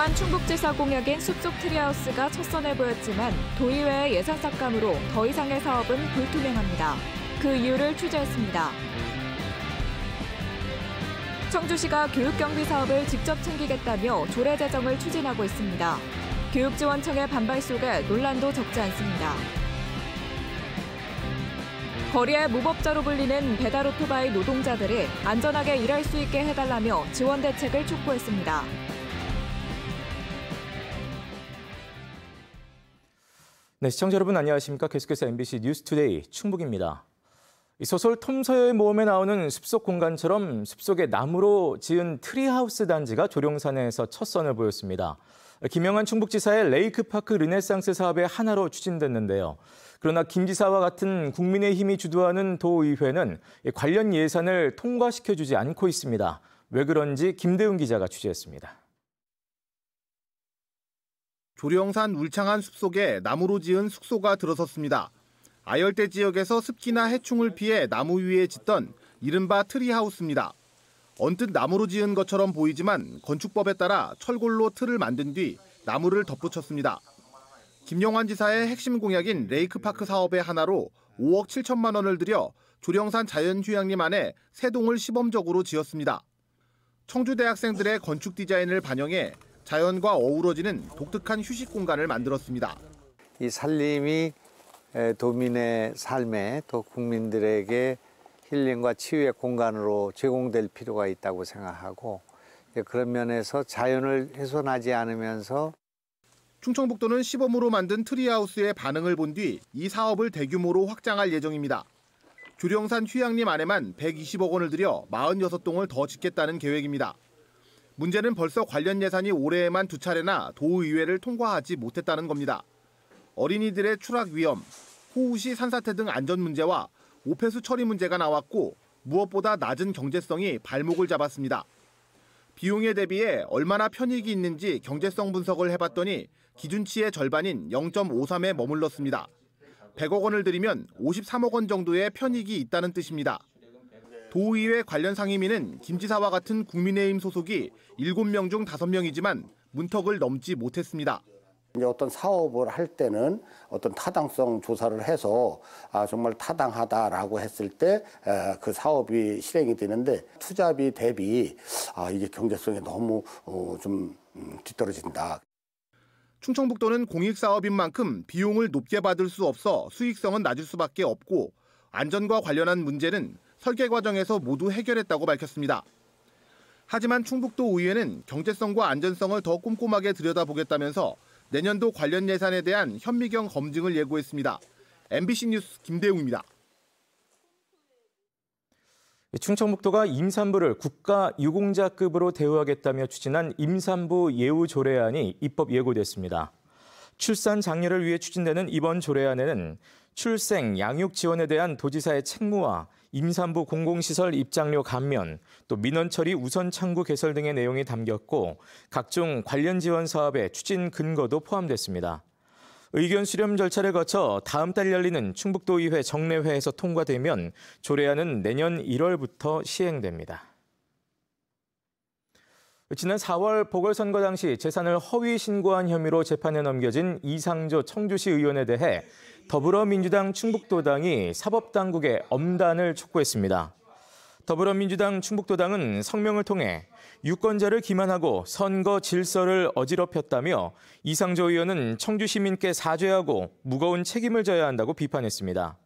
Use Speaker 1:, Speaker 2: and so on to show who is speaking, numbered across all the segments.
Speaker 1: 그동안 충북지사 공약인 숲속 트리하우스가 첫선에 보였지만 도의회의 예산 삭감으로 더 이상의 사업은 불투명합니다. 그 이유를 취재했습니다. 청주시가 교육경비 사업을 직접 챙기겠다며 조례 제정을 추진하고 있습니다. 교육지원청의 반발 속에 논란도 적지 않습니다. 거리의 무법자로 불리는 배달 오토바이 노동자들이 안전하게 일할 수 있게 해달라며 지원 대책을 촉구했습니다.
Speaker 2: 네, 시청자 여러분 안녕하십니까? 계속해서 MBC 뉴스투데이 충북입니다. 소설 톰서의 모험에 나오는 숲속 공간처럼 숲속의 나무로 지은 트리하우스 단지가 조룡산에서첫 선을 보였습니다. 김영환 충북지사의 레이크파크 르네상스 사업의 하나로 추진됐는데요. 그러나 김 지사와 같은 국민의힘이 주도하는 도의회는 관련 예산을 통과시켜주지 않고 있습니다. 왜 그런지 김대웅 기자가 취재했습니다. 조령산 울창한 숲속에 나무로 지은 숙소가 들어섰습니다.
Speaker 3: 아열대 지역에서 습기나 해충을 피해 나무 위에 짓던 이른바 트리하우스입니다. 언뜻 나무로 지은 것처럼 보이지만 건축법에 따라 철골로 틀을 만든 뒤 나무를 덧붙였습니다. 김영환 지사의 핵심 공약인 레이크파크 사업의 하나로 5억 7천만 원을 들여 조령산 자연휴양림 안에 새 동을 시범적으로 지었습니다. 청주 대학생들의 건축 디자인을 반영해 자연과 어우러지는 독특한 휴식 공간을 만들었습니다. 이 산림이 도민의 삶에 또 국민들에게 힐링과 치유의 공간으로 제공될 필요가 있다고 생각하고 그런 면에서 자연을 훼손하지 않으면서 충청북도는 시범으로 만든 트리하우스의 반응을 본 뒤 이 사업을 대규모로 확장할 예정입니다. 주령산 휴양림 안에만 120억 원을 들여 46동을 더 짓겠다는 계획입니다. 문제는 벌써 관련 예산이 올해에만 두 차례나 도의회를 통과하지 못했다는 겁니다. 어린이들의 추락 위험, 호우시 산사태 등 안전 문제와 오폐수 처리 문제가 나왔고 무엇보다 낮은 경제성이 발목을 잡았습니다. 비용에 대비해 얼마나 편익이 있는지 경제성 분석을 해봤더니 기준치의 절반인 0.53에 머물렀습니다. 100억 원을 들이면 53억 원 정도의 편익이 있다는 뜻입니다. 도의회 관련 상임위는 김 지사와 같은 국민의힘 소속이 7명 중 5명이지만 문턱을 넘지 못했습니다. 어떤 사업을 할 때는 어떤 타당성 조사를 해서 아 정말 타당하다라고 했을 때 그 사업이 실행이 되는데 투자비 대비 아 이게 경제성이 너무 어좀 음, 뒤떨어진다. 충청북도는 공익사업인 만큼 비용을 높게 받을 수 없어 수익성은 낮을 수밖에 없고 안전과 관련한 문제는 설계 과정에서 모두 해결했다고 밝혔습니다. 하지만 충북도 의회는 경제성과 안전성을 더 꼼꼼하게 들여다보겠다면서 내년도 관련 예산에 대한 현미경 검증을 예고했습니다. MBC 뉴스
Speaker 2: 김대웅입니다. 충청북도가 임산부를 국가 유공자급으로 대우하겠다며 추진한 임산부 예우 조례안이 입법 예고됐습니다. 출산 장려를 위해 추진되는 이번 조례안에는 출생, 양육 지원에 대한 도지사의 책무와 임산부 공공시설 입장료 감면, 또 민원 처리 우선 창구 개설 등의 내용이 담겼고 각종 관련 지원 사업의 추진 근거도 포함됐습니다. 의견 수렴 절차를 거쳐 다음 달 열리는 충북도의회 정례회에서 통과되면 조례안은 내년 1월부터 시행됩니다. 지난 4월 보궐선거 당시 재산을 허위 신고한 혐의로 재판에 넘겨진 이상조 청주시 의원에 대해 더불어민주당 충북도당이 사법당국의 엄단을 촉구했습니다. 더불어민주당 충북도당은 성명을 통해 유권자를 기만하고 선거 질서를 어지럽혔다며 이상조 의원은 청주 시민께 사죄하고 무거운 책임을 져야 한다고 비판했습니다.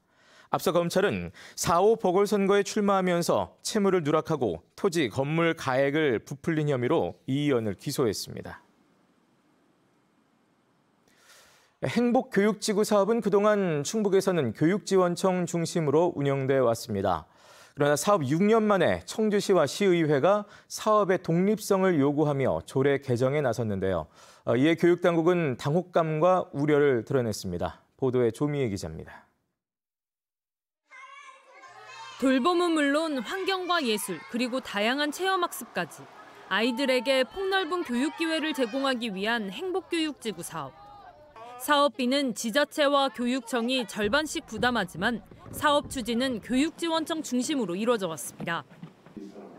Speaker 2: 앞서 검찰은 4.5 보궐선거에 출마하면서 채무를 누락하고 토지, 건물 가액을 부풀린 혐의로 이 의원을 기소했습니다. 행복교육지구 사업은 그동안 충북에서는 교육지원청 중심으로 운영돼 왔습니다. 그러나 사업 6년 만에 청주시와 시의회가 사업의 독립성을 요구하며 조례 개정에 나섰는데요. 어, 이에 교육당국은 당혹감과 우려를 드러냈습니다. 보도에 조미애 기자입니다.
Speaker 1: 돌봄은 물론 환경과 예술 그리고 다양한 체험학습까지 아이들에게 폭넓은 교육 기회를 제공하기 위한 행복교육지구 사업. 사업비는 지자체와 교육청이 절반씩 부담하지만 사업 추진은 교육지원청 중심으로 이뤄져 왔습니다.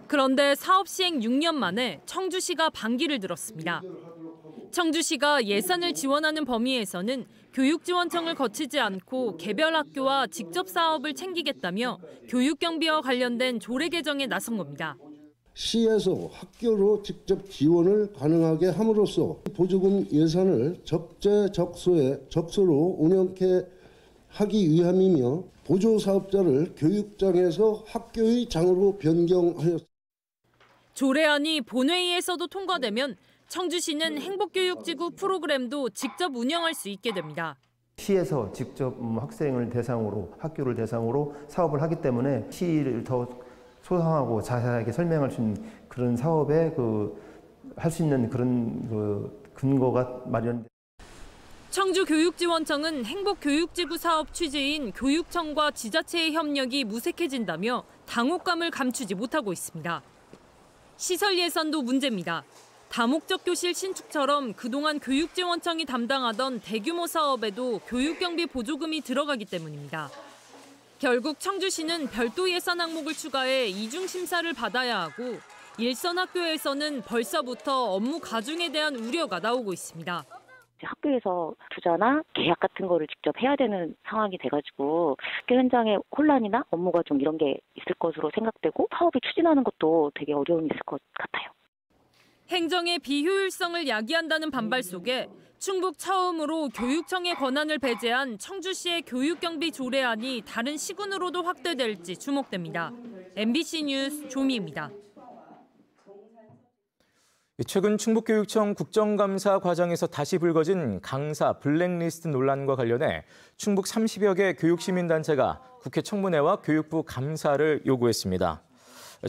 Speaker 1: 그런데 사업 시행 6년 만에 청주시가 반기를 들었습니다. 청주시가 예산을 지원하는 범위에서는 교육지원청을 거치지 않고 개별 학교와 직접 사업을 챙기겠다며 교육경비와 관련된 조례 개정에 나선 겁니다.
Speaker 4: 시에서 학교로 직접 지원을 가능하게 함으로써 보조금 예산을 적재적소에 적소로 운영케 하기 위함이며 보조 사업자를 교육장에서 학교의 장으로 변경하였습니다.
Speaker 1: 조례안이 본회의에서도 통과되면 청주시는 행복교육지구 프로그램도 직접 운영할 수 있게 됩니다.
Speaker 3: 시에서 직접 음, 학생을 대상으로 학교를 대상으로 사업을 하기 때문에 시를 더 소상하고 자세하게 설명할 수 있는 그런 사업에 그 할 수 있는 그런 그 근거가 마련돼.
Speaker 1: 청주교육지원청은 행복교육지구 사업 취지인 교육청과 지자체의 협력이 무색해진다며 당혹감을 감추지 못하고 있습니다. 시설 예산도 문제입니다. 다목적 교실 신축처럼 그동안 교육지원청이 담당하던 대규모 사업에도 교육경비 보조금이 들어가기 때문입니다. 결국 청주시는 별도 예산 항목을 추가해 이중 심사를 받아야 하고 일선 학교에서는 벌써부터 업무 가중에 대한 우려가 나오고 있습니다. 학교에서 투자나 계약 같은 거를 직접 해야 되는 상황이 돼가지고 학교 현장에 혼란이나 업무 가좀 이런 게 있을 것으로 생각되고 사업이 추진하는 것도 되게 어려움이 있을 것 같아요. 행정의 비효율성을 야기한다는 반발 속에 충북 처음으로 교육청의 권한을 배제한 청주시의 교육경비 조례안이 다른 시군으로도 확대될지 주목됩니다. MBC 뉴스 조미입니다.
Speaker 2: 최근 충북교육청 국정감사 과정에서 다시 불거진 강사 블랙리스트 논란과 관련해 충북 30여 개 교육시민단체가 국회 청문회와 교육부 감사를 요구했습니다.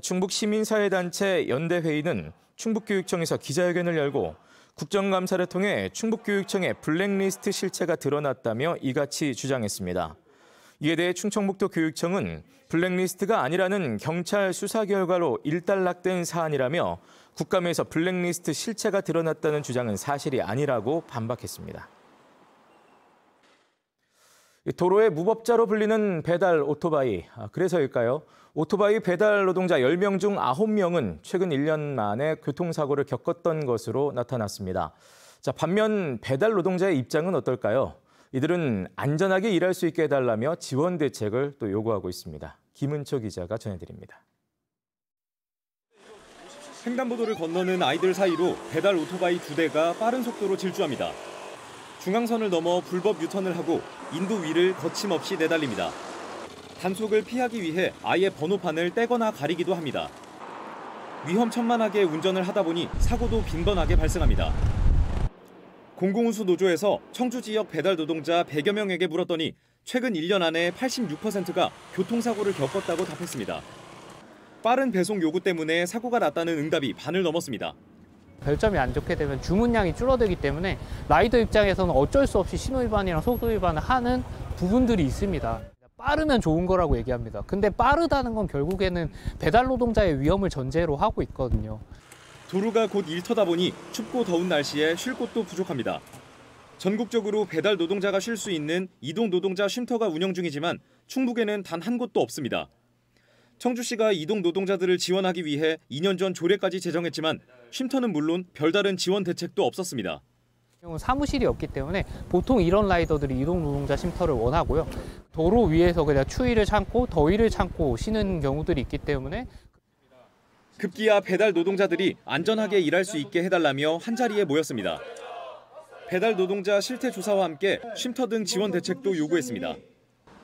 Speaker 2: 충북시민사회단체 연대회의는 충북교육청에서 기자회견을 열고 국정감사를 통해 충북교육청의 블랙리스트 실체가 드러났다며 이같이 주장했습니다. 이에 대해 충청북도 교육청은 블랙리스트가 아니라는 경찰 수사 결과로 일단락된 사안이라며 국감에서 블랙리스트 실체가 드러났다는 주장은 사실이 아니라고 반박했습니다. 도로의 무법자로 불리는 배달 오토바이, 아, 그래서일까요? 오토바이 배달 노동자 10명 중 9명은 최근 1년 만에 교통사고를 겪었던 것으로 나타났습니다. 자, 반면 배달 노동자의 입장은 어떨까요? 이들은 안전하게 일할 수 있게 해달라며 지원 대책을 또 요구하고 있습니다. 김은초 기자가 전해드립니다.
Speaker 5: 횡단보도를 건너는 아이들 사이로 배달 오토바이 두 대가 빠른 속도로 질주합니다. 중앙선을 넘어 불법 유턴을 하고 인도 위를 거침없이 내달립니다. 단속을 피하기 위해 아예 번호판을 떼거나 가리기도 합니다. 위험천만하게 운전을 하다 보니 사고도 빈번하게 발생합니다. 공공운수 노조에서 청주 지역 배달 노동자 100여 명에게 물었더니 최근 1년 안에 86%가 교통사고를 겪었다고 답했습니다. 빠른 배송 요구 때문에 사고가 났다는 응답이 반을 넘었습니다. 별점이 안 좋게 되면 주문량이 줄어들기 때문에 라이더 입장에서는 어쩔 수 없이 신호 위반이랑 속도 위반을 하는 부분들이 있습니다. 빠르면 좋은 거라고 얘기합니다. 근데 빠르다는 건 결국에는 배달 노동자의 위험을 전제로 하고 있거든요. 도로가 곧 일터다 보니 춥고 더운 날씨에 쉴 곳도 부족합니다. 전국적으로 배달 노동자가 쉴 수 있는 이동 노동자 쉼터가 운영 중이지만 충북에는 단 한 곳도 없습니다. 청주시가 이동 노동자들을 지원하기 위해 2년 전 조례까지 제정했지만 쉼터는 물론 별다른 지원 대책도 없었습니다. 사무실이 없기 때문에 보통 이런 라이더들이 이동 노동자 쉼터를 원하고요. 도로 위에서 그냥 추위를 참고 더위를 참고 쉬는 경우들이 있기 때문에 급기야 배달 노동자들이 안전하게 일할 수 있게 해달라며 한자리에 모였습니다. 배달 노동자 실태 조사와 함께 쉼터 등 지원 대책도 요구했습니다.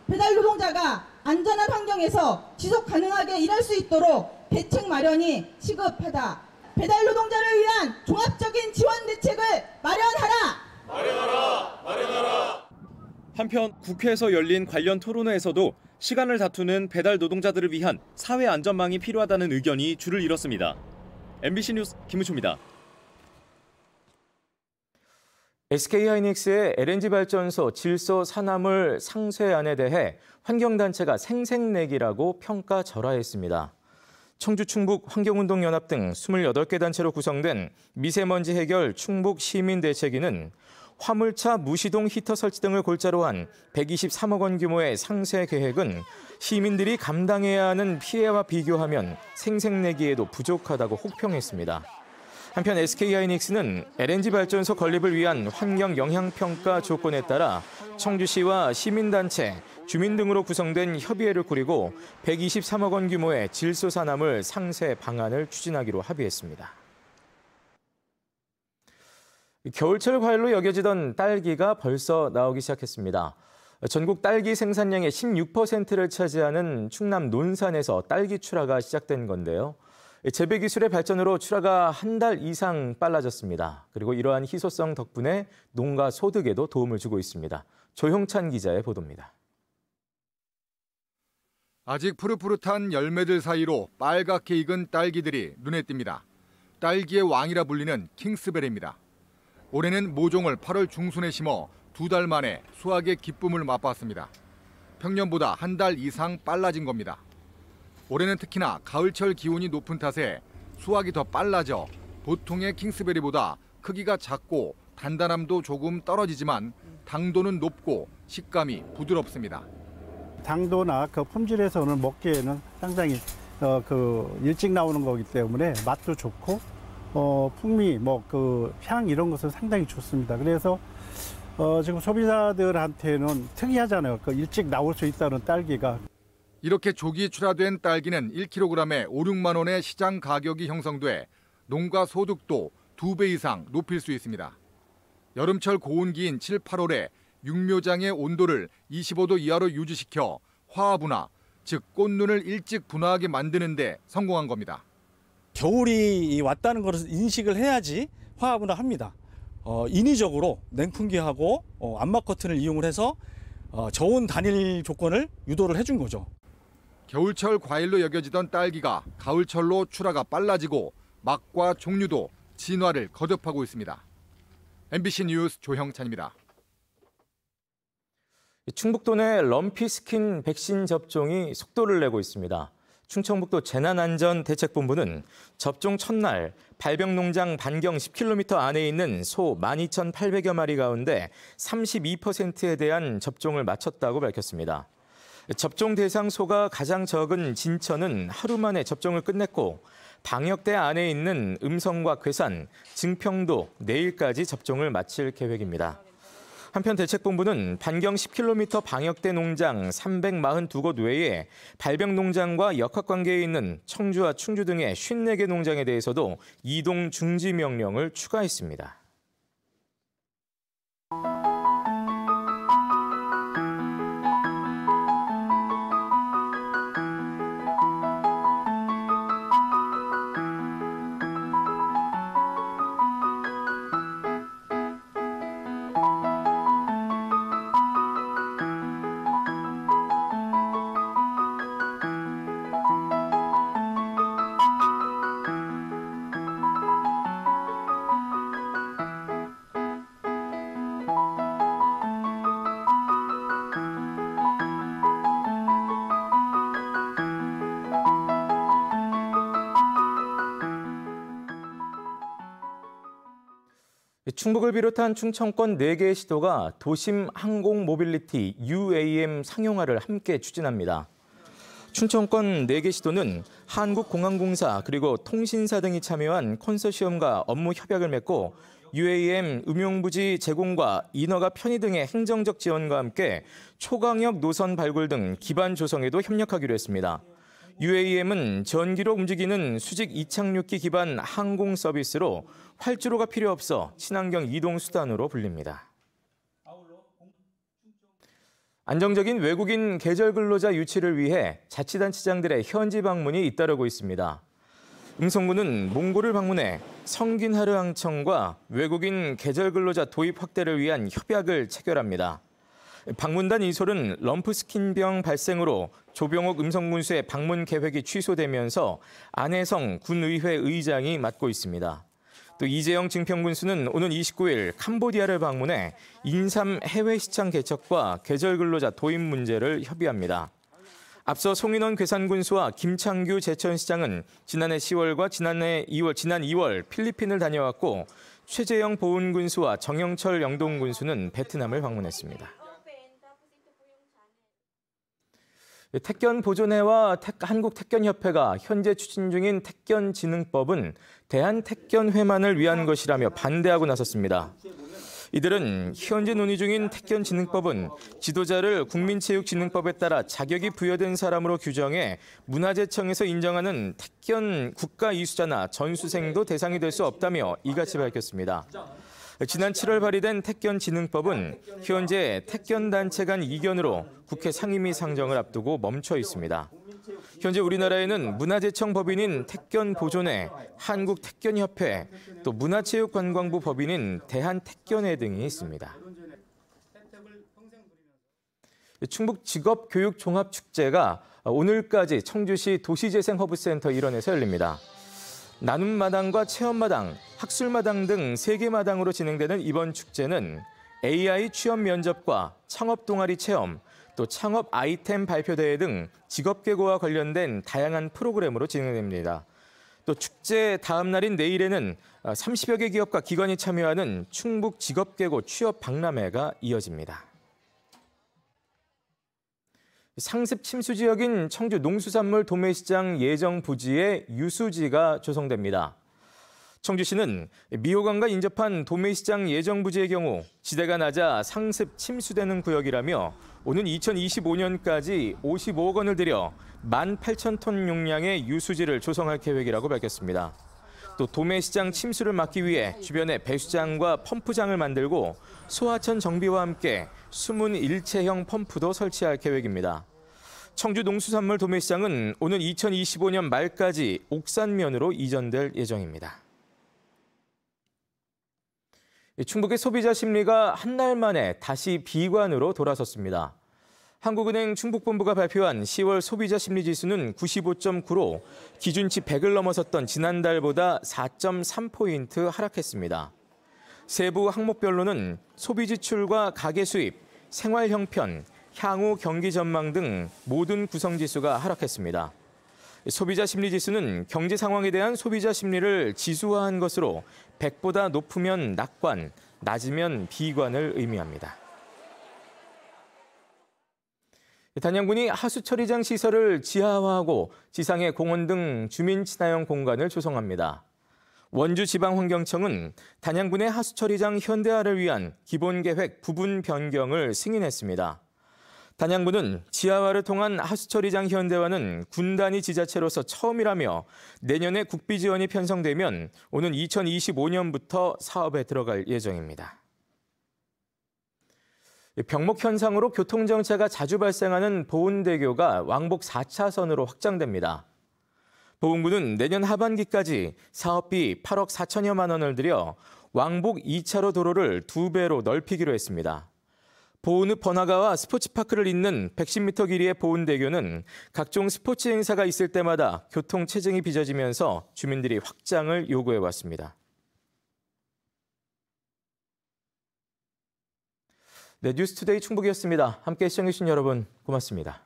Speaker 4: 배달 노동자가 안전한 환경에서 지속 가능하게 일할 수 있도록 대책 마련이 시급하다. 배달 노동자를 위한 종합적인 지원 대책을 마련하라. 마련하라.
Speaker 5: 마련하라. 한편 국회에서 열린 관련 토론회에서도 시간을 다투는 배달 노동자들을 위한 사회 안전망이 필요하다는 의견이 줄을 잃었습니다. MBC 뉴스 김우초입니다.
Speaker 2: SK하이닉스의 LNG 발전소 질소 산화물 상쇄안에 대해 환경단체가 생색내기라고 평가절하했습니다. 청주 충북 환경운동연합 등 28개 단체로 구성된 미세먼지 해결 충북 시민 대책위는 화물차 무시동 히터 설치 등을 골자로 한 123억 원 규모의 상세 계획은 시민들이 감당해야 하는 피해와 비교하면 생색내기에도 부족하다고 혹평했습니다. 한편 SK하이닉스는 LNG 발전소 건립을 위한 환경 영향 평가 조건에 따라 청주시와 시민단체, 주민 등으로 구성된 협의회를 꾸리고 123억 원 규모의 질소산암을 상세 방안을 추진하기로 합의했습니다. 겨울철 과일로 여겨지던 딸기가 벌써 나오기 시작했습니다. 전국 딸기 생산량의 16%를 차지하는 충남 논산에서 딸기 출하가 시작된 건데요. 재배 기술의 발전으로 출하가 한 달 이상 빨라졌습니다. 그리고 이러한 희소성 덕분에 농가 소득에도 도움을 주고 있습니다. 조형찬 기자의 보도입니다.
Speaker 4: 아직 푸릇푸릇한 열매들 사이로 빨갛게 익은 딸기들이 눈에 띕니다. 딸기의 왕이라 불리는 킹스베리입니다. 올해는 모종을 8월 중순에 심어 두 달 만에 수확의 기쁨을 맛봤습니다. 평년보다 한 달 이상 빨라진 겁니다. 올해는 특히나 가을철 기온이 높은 탓에 수확이 더 빨라져 보통의 킹스베리보다 크기가 작고 단단함도 조금 떨어지지만 당도는 높고 식감이 부드럽습니다.
Speaker 3: 당도나 그 품질에서 오늘 먹기에는 상당히 어, 그 일찍 나오는 거기 때문에 맛도 좋고 어, 풍미, 뭐 그 향 이런 것은 상당히 좋습니다. 그래서 어, 지금 소비자들한테는 특이하잖아요. 그 일찍 나올 수 있다는 딸기가.
Speaker 4: 이렇게 조기 출하된 딸기는 1kg에 5, 6만 원의 시장 가격이 형성돼 농가 소득도 2배 이상 높일 수 있습니다. 여름철 고온기인 7, 8월에 육묘장의 온도를 25도 이하로 유지시켜 화분화, 즉 꽃눈을 일찍 분화하게 만드는 데 성공한 겁니다.
Speaker 5: 겨울이 왔다는 것을 인식을 해야지 화합화 합니다. 어, 인위적으로 냉풍기하고 어, 암막 커튼을 이용 해서 어, 저온 단일 조건을 유도를 해준 거죠.
Speaker 4: 겨울철 과일로 여겨지던 딸기가 가을철로 출하가 빨라지고 막과 종류도 진화를 거듭하고 있습니다. MBC 뉴스
Speaker 2: 조형찬입니다. 충북도 내 럼피스킨 백신 접종이 속도를 내고 있습니다. 충청북도 재난안전대책본부는 접종 첫날 발병농장 반경 10km 안에 있는 소 12,800여 마리 가운데 32%에 대한 접종을 마쳤다고 밝혔습니다. 접종 대상 소가 가장 적은 진천은 하루 만에 접종을 끝냈고 방역대 안에 있는 음성과 괴산, 증평도 내일까지 접종을 마칠 계획입니다. 한편 대책본부는 반경 10km 방역대 농장 342곳 외에 발병 농장과 역학관계에 있는 청주와 충주 등의 54개 농장에 대해서도 이동 중지 명령을 추가했습니다. 중북을 비롯한 충청권 4개의 시도가 도심 항공 모빌리티 UAM 상용화를 함께 추진합니다. 충청권 4개 시도는 한국공항공사 그리고 통신사 등이 참여한 컨소시엄과 업무 협약을 맺고 UAM 음용부지 제공과 인허가 편의 등의 행정적 지원과 함께 초강역 노선 발굴 등 기반 조성에도 협력하기로 했습니다. UAM은 전기로 움직이는 수직 이착륙기 기반 항공 서비스로 활주로가 필요 없어 친환경 이동 수단으로 불립니다. 안정적인 외국인 계절 근로자 유치를 위해 자치단체장들의 현지 방문이 잇따르고 있습니다. 음성군은 몽골을 방문해 성균하르항청과 외국인 계절 근로자 도입 확대를 위한 협약을 체결합니다. 방문단 이솔은 럼프스킨병 발생으로 조병옥 음성군수의 방문 계획이 취소되면서 안혜성 군의회 의장이 맡고 있습니다. 또 이재영 증평군수는 오는 29일 캄보디아를 방문해 인삼 해외 시장 개척과 계절 근로자 도입 문제를 협의합니다. 앞서 송인원 괴산군수와 김창규 제천시장은 지난해 10월과 지난해 2월, 지난 2월 필리핀을 다녀왔고 최재영 보훈군수와 정영철 영동군수는 베트남을 방문했습니다. 택견 보존회와 한국택견협회가 현재 추진 중인 택견진흥법은 대한택견회만을 위한 것이라며 반대하고 나섰습니다. 이들은 현재 논의 중인 택견진흥법은 지도자를 국민체육진흥법에 따라 자격이 부여된 사람으로 규정해 문화재청에서 인정하는 택견 국가이수자나 전수생도 대상이 될 수 없다며 이같이 밝혔습니다. 지난 7월 발의된 택견진흥법은 현재 택견단체 간 이견으로 국회 상임위 상정을 앞두고 멈춰 있습니다. 현재 우리나라에는 문화재청 법인인 택견보존회, 한국택견협회, 또 문화체육관광부 법인인 대한택견회 등이 있습니다. 충북 직업교육종합축제가 오늘까지 청주시 도시재생허브센터 일원에서 열립니다. 나눔 마당과 체험 마당, 학술 마당 등 세 개 마당으로 진행되는 이번 축제는 AI 취업 면접과 창업 동아리 체험, 또 창업 아이템 발표대회 등 직업계고와 관련된 다양한 프로그램으로 진행됩니다. 또 축제 다음 날인 내일에는 30여 어, 개 기업과 기관이 참여하는 충북 직업계고 취업 박람회가 이어집니다. 상습 침수 지역인 청주 농수산물 도매시장 예정 부지에 유수지가 조성됩니다. 청주시는 미호강과 인접한 도매시장 예정 부지의 경우 지대가 낮아 상습 침수되는 구역이라며 오는 2025년까지 55억 원을 들여 1만 8천 톤 용량의 유수지를 조성할 계획이라고 밝혔습니다. 또 도매 시장 침수를 막기 위해 주변에 배수장과 펌프장을 만들고 소하천 정비와 함께 숨은 일체형 펌프도 설치할 계획입니다. 청주 농수산물 도매시장은 오는 2025년 말까지 옥산면으로 이전될 예정입니다. 충북의 소비자 심리가 한 날 만에 다시 비관으로 돌아섰습니다. 한국은행 충북본부가 발표한 10월 소비자 심리지수는 95.9로 기준치 100을 넘어섰던 지난달보다 4.3포인트 하락했습니다. 세부 항목별로는 소비 지출과 가계 수입, 생활 형편, 향후 경기 전망 등 모든 구성 지수가 하락했습니다. 소비자 심리 지수는 경제 상황에 대한 소비자 심리를 지수화한 것으로 100보다 높으면 낙관, 낮으면 비관을 의미합니다. 단양군이 하수처리장 시설을 지하화하고 지상의 공원 등 주민 친화형 공간을 조성합니다. 원주지방환경청은 단양군의 하수처리장 현대화를 위한 기본계획 부분 변경을 승인했습니다. 단양군은 지하화를 통한 하수처리장 현대화는 군 단위 지자체로서 처음이라며 내년에 국비 지원이 편성되면 오는 2025년부터 사업에 들어갈 예정입니다. 병목 현상으로 교통 정체가 자주 발생하는 보은대교가 왕복 4차선으로 확장됩니다. 보은부는 내년 하반기까지 사업비 8억 4천여만 원을 들여 왕복 2차로 도로를 2 배로 넓히기로 했습니다. 보은읍 번화가와 스포츠파크를 잇는 110m 길이의 보은대교는 각종 스포츠 행사가 있을 때마다 교통 체증이 빚어지면서 주민들이 확장을 요구해 왔습니다. 네, 뉴스투데이 충북이었습니다. 함께 시청해주신 여러분 고맙습니다.